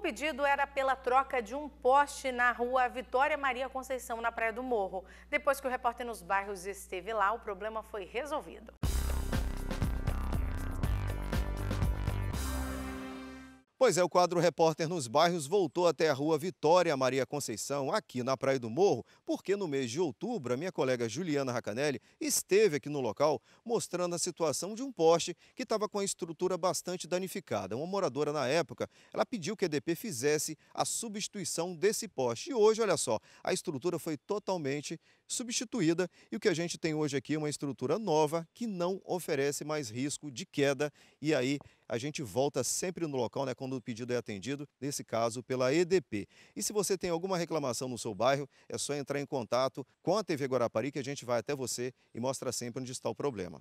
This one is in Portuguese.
pedido era pela troca de um poste na rua Vitória Maria Conceição, na Praia do Morro. Depois que o repórter nos bairros esteve lá, o problema foi resolvido. Pois é, o quadro Repórter nos Bairros voltou até a rua Vitória Maria Conceição, aqui na Praia do Morro, porque no mês de outubro a minha colega Juliana Racanelli esteve aqui no local mostrando a situação de um poste que estava com a estrutura bastante danificada. Uma moradora na época, ela pediu que a EDP fizesse a substituição desse poste. E hoje, olha só, a estrutura foi totalmente substituída e o que a gente tem hoje aqui é uma estrutura nova que não oferece mais risco de queda e aí a gente volta sempre no local, né, quando o pedido é atendido, nesse caso pela EDP. E se você tem alguma reclamação no seu bairro, é só entrar em contato com a TV Guarapari que a gente vai até você e mostra sempre onde está o problema.